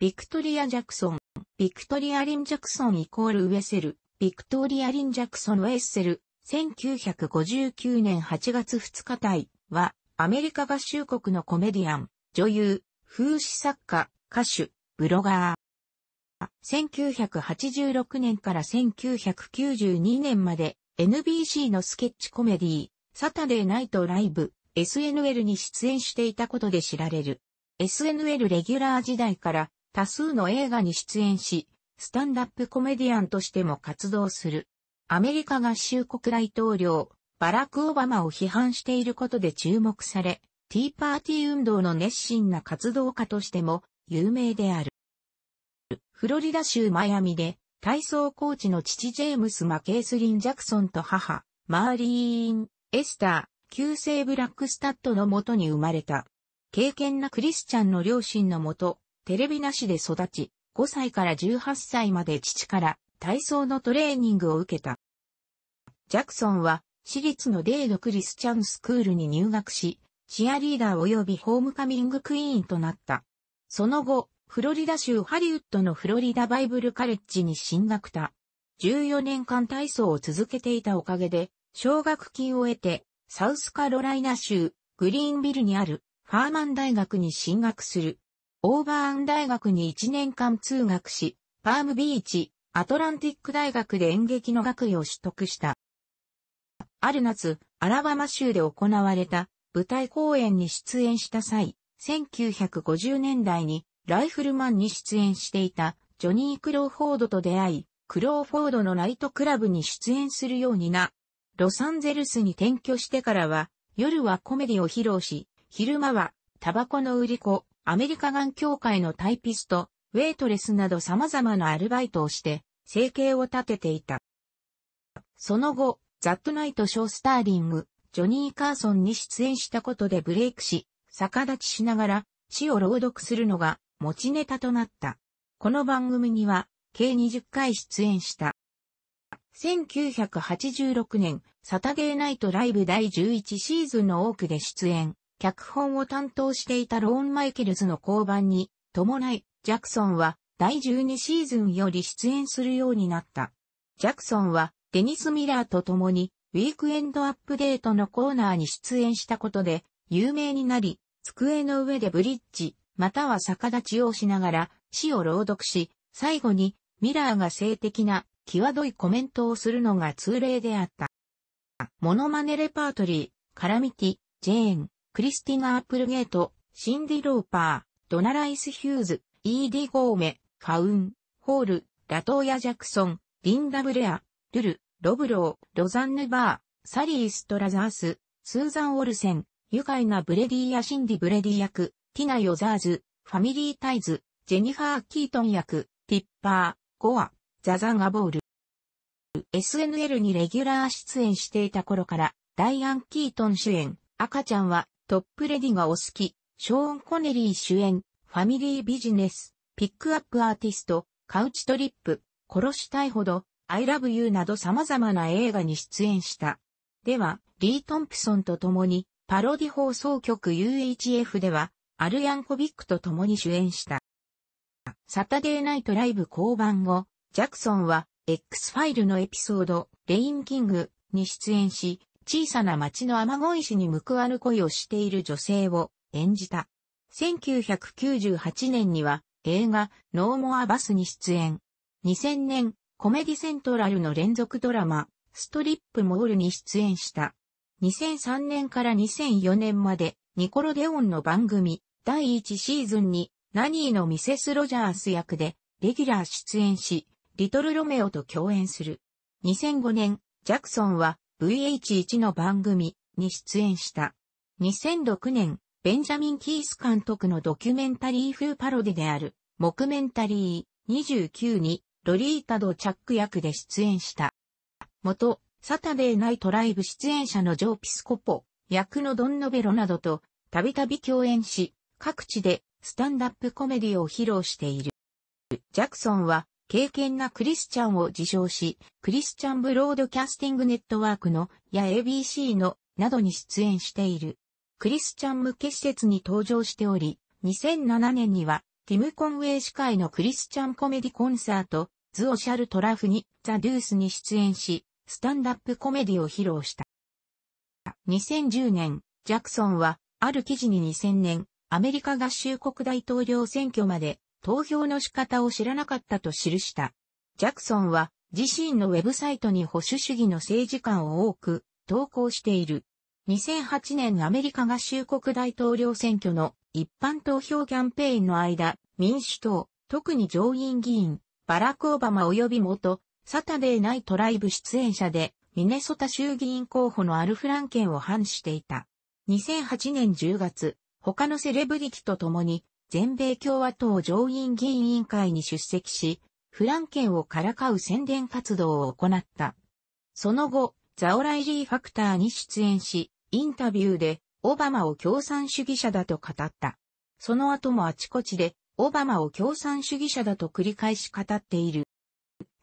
ビクトリア・ジャクソン、ビクトリア・リン・ジャクソンイコールウェセル、ビクトリア・リン・ジャクソン・ウェッセル、1959年8月2日体は、アメリカ合衆国のコメディアン、女優、風刺作家、歌手、ブロガー。1986年から1992年まで NBC のスケッチコメディー、サタデーナイトライブ、SNL に出演していたことで知られる。SNL レギュラー時代から多数の映画に出演し、スタンダップコメディアンとしても活動する。アメリカ合衆国大統領、バラク・オバマを批判していることで注目され、ティーパーティー運動の熱心な活動家としても有名である。フロリダ州マイアミで体操コーチの父ジェームス・マケースリン・ジャクソンと母、マーリーン・エスター、旧姓ブラックスタッドのもとに生まれた。敬虔なクリスチャンの両親のもと、テレビなしで育ち、5歳から18歳まで父から体操のトレーニングを受けた。ジャクソンは私立のデードクリスチャンスクールに入学し、チアリーダー及びホームカミングクイーンとなった。その後、フロリダ州ハリウッドのフロリダバイブルカレッジに進学た。14年間体操を続けていたおかげで、奨学金を得て、サウスカロライナ州グリーンビルにあるファーマン大学に進学する。オーバーン大学に1年間通学し、パームビーチ、アトランティック大学で演劇の学位を取得した。ある夏、アラバマ州で行われた舞台公演に出演した際、1950年代にライフルマンに出演していたジョニー・クローフォードと出会い、クローフォードのナイトクラブに出演するようにな、ロサンゼルスに転居してからは、夜はコメディを披露し、昼間はタバコの売り子、アメリカン協会のタイピスト、ウェイトレスなど様々なアルバイトをして、生計を立てていた。その後、ザットナイト・ショー・スターリング、ジョニー・カーソンに出演したことでブレイクし、逆立ちしながら、詩を朗読するのが、持ちネタとなった。この番組には、計20回出演した。1986年、サタデーナイトライブ第11シーズンの多くで出演。脚本を担当していたローン・マイケルズの降板に伴い、ジャクソンは第12シーズンより出演するようになった。ジャクソンはデニス・ミラーと共にウィークエンドアップデートのコーナーに出演したことで有名になり、机の上でブリッジ、または逆立ちをしながら詩を朗読し、最後にミラーが性的な際どいコメントをするのが通例であった。モノマネレパートリー、カラミティ、ジェーン、クリスティナ・アップルゲート、シンディ・ローパー、ドナ・ライス・ヒューズ、イーディ・ゴーメ、カウン、ホール、ラトーヤ・ジャクソン、リンダ・ブレア、ルル、ロブロー、ロザンヌ・バー、サリー・ストラザース、スーザン・オルセン、愉快なブレディやシンディ・ブレディ役、ティナ・ヨザーズ、ファミリー・タイズ、ジェニファー・キートン役、ティッパー、ゴア、ザザン・アボール。SNL にレギュラー出演していた頃から、ダイアン・キートン主演、赤ちゃんはトップレディがお好き、ショーン・コネリー主演、ファミリービジネス、ピックアップアーティスト、カウチトリップ、殺したいほど、I Love You など様々な映画に出演した。では、リー・トンプソンと共に、パロディ放送局 UHF では、アルヤンコビックと共に主演した。サタデーナイトライブ降板後、ジャクソンは X ファイルのエピソード、レインキングに出演し、小さな町の雨乞い師に報わぬ恋をしている女性を演じた。1998年には映画ノーモアバスに出演。2000年コメディセントラルの連続ドラマストリップモールに出演した。2003年から2004年までニコロデオンの番組第1シーズンにナニーのミセス・ロジャース役でレギュラー出演し、リトル・ロメオと共演する。2005年、ジャクソンは VH1 の番組に出演した。2006年、ベンジャミン・キース監督のドキュメンタリー風パロディである、モクメンタリー29に、ロリータ・ド・チャック役で出演した。元、サタデー・ナイト・ライブ出演者のジョー・ピスコポ、役のドン・ノベロなどと、たびたび共演し、各地で、スタンダップコメディを披露している。ジャクソンは、敬虔なクリスチャンを自称し、クリスチャンブロードキャスティングネットワークのや ABC のなどに出演している。クリスチャン向け施設に登場しており、2007年にはティム・コンウェイ司会のクリスチャンコメディコンサート、ズ・オシャル・トラフにザ・デュースに出演し、スタンダップコメディを披露した。2010年、ジャクソンは、ある記事に2000年、アメリカ合衆国大統領選挙まで投票の仕方を知らなかったと記した。ジャクソンは自身のウェブサイトに保守主義の政治観を多く投稿している。2008年アメリカ合衆国大統領選挙の一般投票キャンペーンの間、民主党、特に上院議員、バラク・オバマ及び元、サタデーナイトライブ出演者で、ミネソタ衆議院候補のアル・フランケンを反していた。2008年10月、他のセレブリティと共に全米共和党上院議員委員会に出席し、フランケンをからかう宣伝活動を行った。その後、ザオライリーファクターに出演し、インタビューでオバマを共産主義者だと語った。その後もあちこちでオバマを共産主義者だと繰り返し語っている。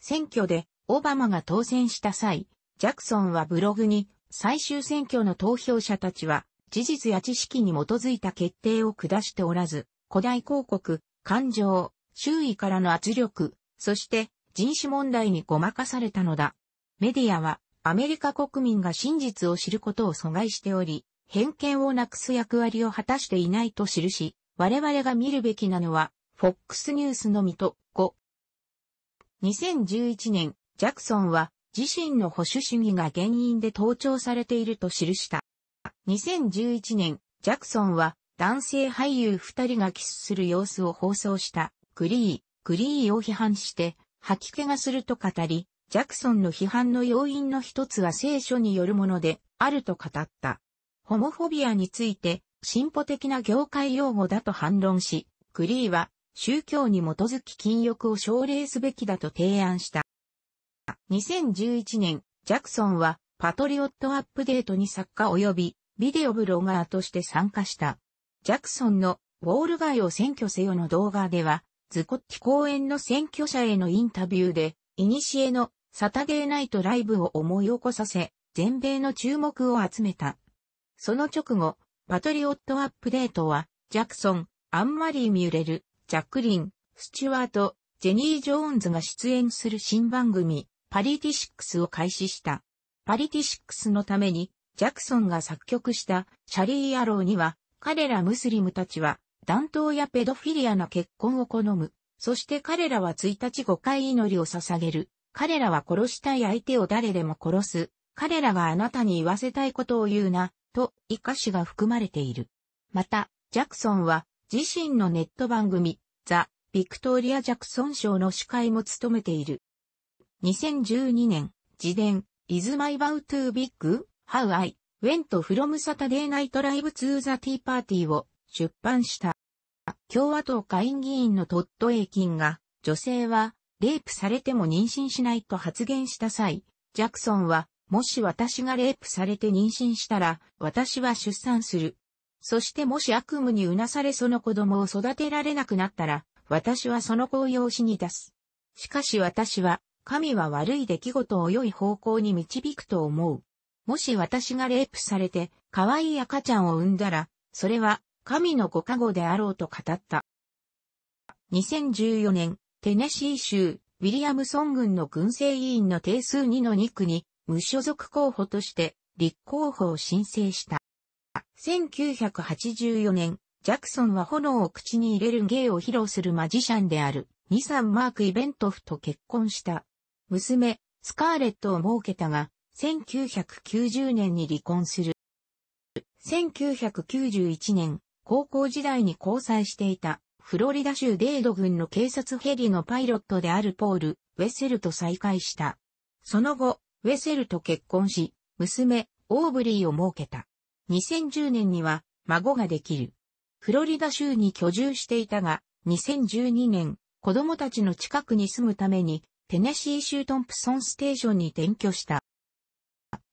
選挙でオバマが当選した際、ジャクソンはブログに最終選挙の投票者たちは事実や知識に基づいた決定を下しておらず、古代広告、感情、周囲からの圧力、そして人種問題にごまかされたのだ。メディアはアメリカ国民が真実を知ることを阻害しており、偏見をなくす役割を果たしていないと記し、我々が見るべきなのは、FOX ニュースのみと5。2011年、ジャクソンは自身の保守主義が原因で盗聴されていると記した。2011年、ジャクソンは男性俳優二人がキスする様子を放送したグリー、グリーを批判して吐き気がすると語り、ジャクソンの批判の要因の一つは聖書によるものであると語った。ホモフォビアについて進歩的な業界用語だと反論し、グリーは宗教に基づき禁欲を奨励すべきだと提案した。2011年、ジャクソンはパトリオットアップデートに作家及びビデオブロガーとして参加した。ジャクソンのウォール街を選挙せよの動画では、ズコッティ公演の選挙者へのインタビューで、イニシエのサタデーナイトライブを思い起こさせ、全米の注目を集めた。その直後、パトリオットアップデートは、ジャクソン、アンマリー・ミュレル、ジャックリン、スチュワート、ジェニー・ジョーンズが出演する新番組、パリティシックスを開始した。パリティシックスのために、ジャクソンが作曲したシャリー・アローには、彼らムスリムたちは、弾頭やペドフィリアな結婚を好む。そして彼らは1日5回祈りを捧げる。彼らは殺したい相手を誰でも殺す。彼らがあなたに言わせたいことを言うな、と、以下詞が含まれている。また、ジャクソンは、自身のネット番組、ザ・ビクトリア・ジャクソン賞の司会も務めている。2012年、自伝、Is My Bow to Big? How I Went from Saturday Night Live to the Tea Party を出版した。共和党下院議員のトッド・エイキンが、女性は、レイプされても妊娠しないと発言した際、ジャクソンは、もし私がレイプされて妊娠したら、私は出産する。そしてもし悪夢にうなされその子供を育てられなくなったら、私はその子を養子に出す。しかし私は、神は悪い出来事を良い方向に導くと思う。もし私がレイプされて、可愛い赤ちゃんを産んだら、それは、神のご加護であろうと語った。2014年、テネシー州、ウィリアムソン軍の軍政委員の定数2の2区に、無所属候補として、立候補を申請した。1984年、ジャクソンは炎を口に入れる芸を披露するマジシャンである、ニサン・マーク・イベントフと結婚した。娘、スカーレットを設けたが、1990年に離婚する。1991年、高校時代に交際していた、フロリダ州デード軍の警察ヘリのパイロットであるポール、ウェセルと再会した。その後、ウェセルと結婚し、娘、オーブリーを設けた。2010年には、孫ができる。フロリダ州に居住していたが、2012年、子供たちの近くに住むために、テネシー州トンプソンステーションに転居した。